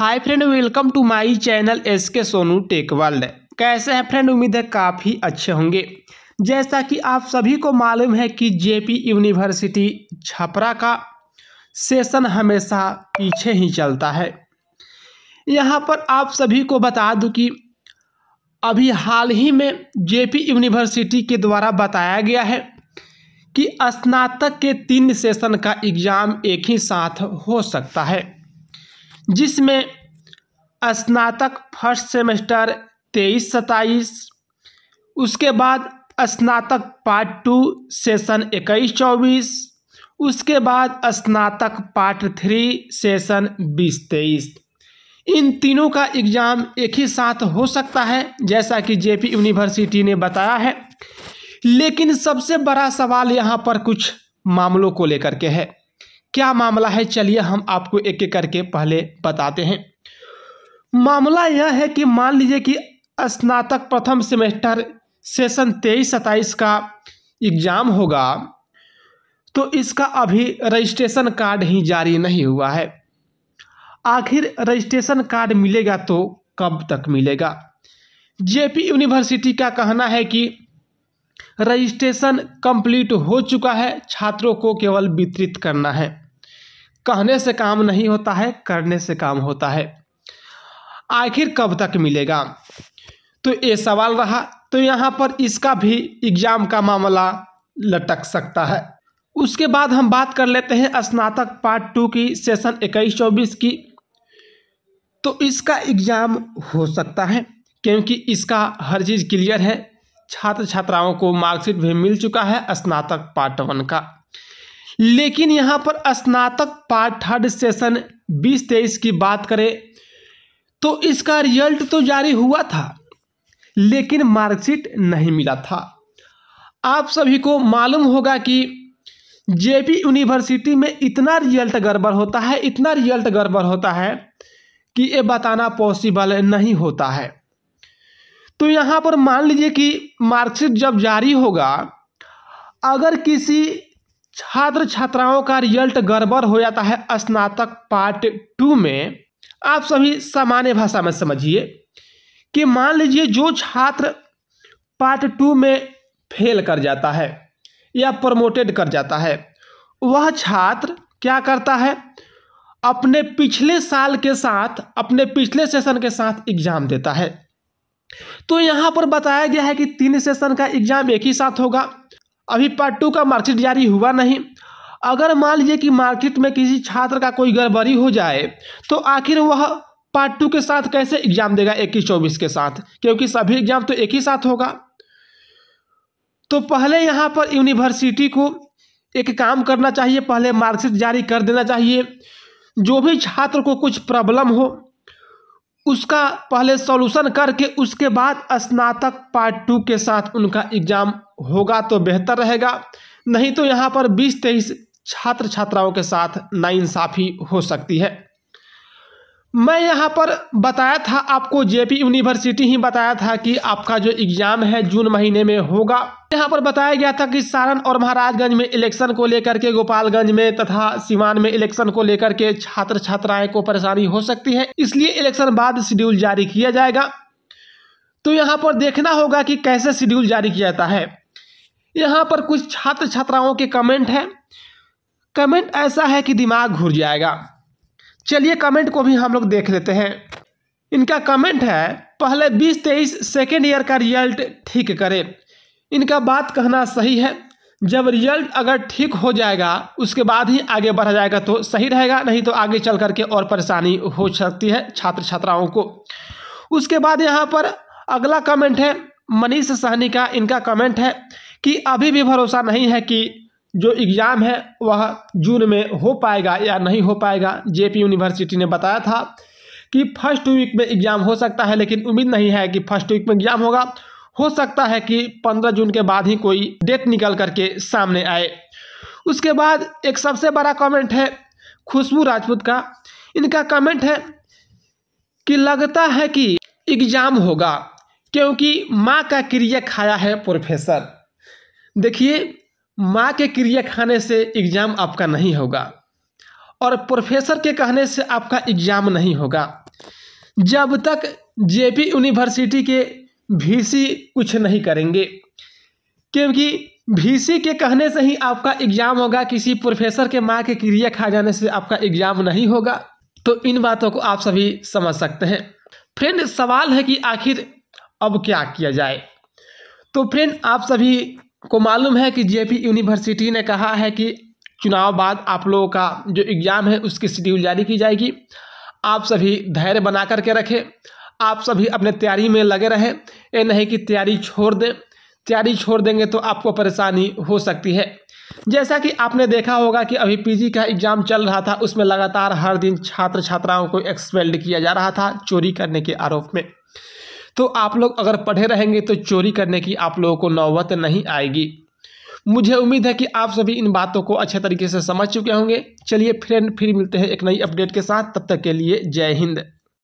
hi friend welcome to my channel S K Sonu tech world कैसे हैं friend उम्मीद है काफ़ी अच्छे होंगे जैसा कि आप सभी को मालूम है कि जेपी यूनिवर्सिटी छपरा का सेशन हमेशा पीछे ही चलता है यहां पर आप सभी को बता दूं कि अभी हाल ही में जेपी यूनिवर्सिटी के द्वारा बताया गया है कि स्नातक के तीन सेशन का एग्ज़ाम एक ही साथ हो सकता है जिसमें स्नातक फर्स्ट सेमेस्टर तेईस सताईस उसके बाद स्नातक पार्ट टू सेशन इक्कीस चौबीस उसके बाद स्नातक पार्ट थ्री सेशन बीस तेईस इन तीनों का एग्ज़ाम एक ही साथ हो सकता है जैसा कि जेपी यूनिवर्सिटी ने बताया है लेकिन सबसे बड़ा सवाल यहाँ पर कुछ मामलों को लेकर के है क्या मामला है चलिए हम आपको एक एक करके पहले बताते हैं मामला यह है कि मान लीजिए कि स्नातक प्रथम सेमेस्टर सेशन तेईस सत्ताईस का एग्ज़ाम होगा तो इसका अभी रजिस्ट्रेशन कार्ड ही जारी नहीं हुआ है आखिर रजिस्ट्रेशन कार्ड मिलेगा तो कब तक मिलेगा जेपी यूनिवर्सिटी का कहना है कि रजिस्ट्रेशन कंप्लीट हो चुका है छात्रों को केवल वितरित करना है कहने से काम नहीं होता है करने से काम होता है आखिर कब तक मिलेगा तो ये सवाल रहा तो यहाँ पर इसका भी एग्जाम का मामला लटक सकता है उसके बाद हम बात कर लेते हैं स्नातक पार्ट टू की सेशन इक्कीस चौबीस की तो इसका एग्ज़ाम हो सकता है क्योंकि इसका हर चीज़ क्लियर है छात्र छात्राओं को मार्कशीट भी मिल चुका है स्नातक पार्ट वन का लेकिन यहाँ पर स्नातक पार्ट थर्ड सेशन बीस तेईस की बात करें तो इसका रिजल्ट तो जारी हुआ था लेकिन मार्कशीट नहीं मिला था आप सभी को मालूम होगा कि जेपी यूनिवर्सिटी में इतना रिजल्ट गड़बड़ होता है इतना रिजल्ट गड़बड़ होता है कि ये बताना पॉसिबल नहीं होता है तो यहाँ पर मान लीजिए कि मार्कशीट जब जारी होगा अगर किसी छात्र छात्राओं का रिजल्ट गड़बड़ हो जाता है स्नातक पार्ट टू में आप सभी सामान्य भाषा में समझिए कि मान लीजिए जो छात्र पार्ट टू में फेल कर जाता है या प्रमोटेड कर जाता है वह छात्र क्या करता है अपने पिछले साल के साथ अपने पिछले सेशन के साथ एग्जाम देता है तो यहाँ पर बताया गया है कि तीन सेशन का एग्जाम एक ही साथ होगा अभी पार्ट टू का मार्कशीट जारी हुआ नहीं अगर मान लीजिए कि मार्केट में किसी छात्र का कोई गड़बड़ी हो जाए तो आखिर वह पार्ट टू के साथ कैसे एग्जाम देगा इक्कीस चौबीस के साथ क्योंकि सभी एग्जाम तो एक ही साथ होगा तो पहले यहाँ पर यूनिवर्सिटी को एक काम करना चाहिए पहले मार्कशीट जारी कर देना चाहिए जो भी छात्र को कुछ प्रॉब्लम हो उसका पहले सॉल्यूशन करके उसके बाद स्नातक पार्ट टू के साथ उनका एग्ज़ाम होगा तो बेहतर रहेगा नहीं तो यहाँ पर बीस तेईस छात्र छात्राओं के साथ नाइंसाफ़ी हो सकती है मैं यहाँ पर बताया था आपको जेपी यूनिवर्सिटी ही बताया था कि आपका जो एग्ज़ाम है जून महीने में होगा यहाँ पर बताया गया था कि सारण और महाराजगंज में इलेक्शन को लेकर के गोपालगंज में तथा सिवान में इलेक्शन को लेकर के छात्र छात्राएं को परेशानी हो सकती है इसलिए इलेक्शन बाद शेड्यूल जारी किया जाएगा तो यहाँ पर देखना होगा कि कैसे शेड्यूल जारी किया जाता है यहाँ पर कुछ छात्र छात्राओं के कमेंट हैं कमेंट ऐसा है कि दिमाग घुर जाएगा चलिए कमेंट को भी हम लोग देख लेते हैं इनका कमेंट है पहले बीस तेईस सेकेंड ईयर का रिजल्ट ठीक करें इनका बात कहना सही है जब रिजल्ट अगर ठीक हो जाएगा उसके बाद ही आगे बढ़ा जाएगा तो सही रहेगा नहीं तो आगे चल करके और परेशानी हो सकती है छात्र छात्राओं को उसके बाद यहाँ पर अगला कमेंट है मनीष सहनी का इनका कमेंट है कि अभी भी भरोसा नहीं है कि जो एग्ज़ाम है वह जून में हो पाएगा या नहीं हो पाएगा जेपी यूनिवर्सिटी ने बताया था कि फर्स्ट वीक में एग्ज़ाम हो सकता है लेकिन उम्मीद नहीं है कि फर्स्ट वीक में एग्ज़ाम होगा हो सकता है कि पंद्रह जून के बाद ही कोई डेट निकल करके सामने आए उसके बाद एक सबसे बड़ा कमेंट है खुशबू राजपूत का इनका कमेंट है कि लगता है कि एग्ज़ाम होगा क्योंकि माँ का क्रिया खाया है प्रोफेसर देखिए माँ के क्रिया खाने से एग्ज़ाम आपका नहीं होगा और प्रोफेसर के कहने से आपका एग्ज़ाम नहीं होगा जब तक जेपी यूनिवर्सिटी के भीसी कुछ नहीं करेंगे क्योंकि भीसी के कहने से ही आपका एग्ज़ाम होगा किसी प्रोफेसर के माँ के क्रिया खा जाने से आपका एग्ज़ाम नहीं होगा तो इन बातों को आप सभी समझ सकते हैं फ्रेंड सवाल है कि आखिर अब क्या किया जाए तो फ्रेंड आप सभी को मालूम है कि जेपी यूनिवर्सिटी ने कहा है कि चुनाव बाद आप लोगों का जो एग्ज़ाम है उसकी शेड्यूल जारी की जाएगी आप सभी धैर्य बना कर के रखें आप सभी अपने तैयारी में लगे रहें ये नहीं कि तैयारी छोड़ दें तैयारी छोड़ देंगे तो आपको परेशानी हो सकती है जैसा कि आपने देखा होगा कि अभी पीजी का एग्ज़ाम चल रहा था उसमें लगातार हर दिन छात्र छात्राओं को एक्सपेल्ड किया जा रहा था चोरी करने के आरोप में तो आप लोग अगर पढ़े रहेंगे तो चोरी करने की आप लोगों को नौबत नहीं आएगी मुझे उम्मीद है कि आप सभी इन बातों को अच्छे तरीके से समझ चुके होंगे चलिए फ्रेंड फिर मिलते हैं एक नई अपडेट के साथ तब तक के लिए जय हिंद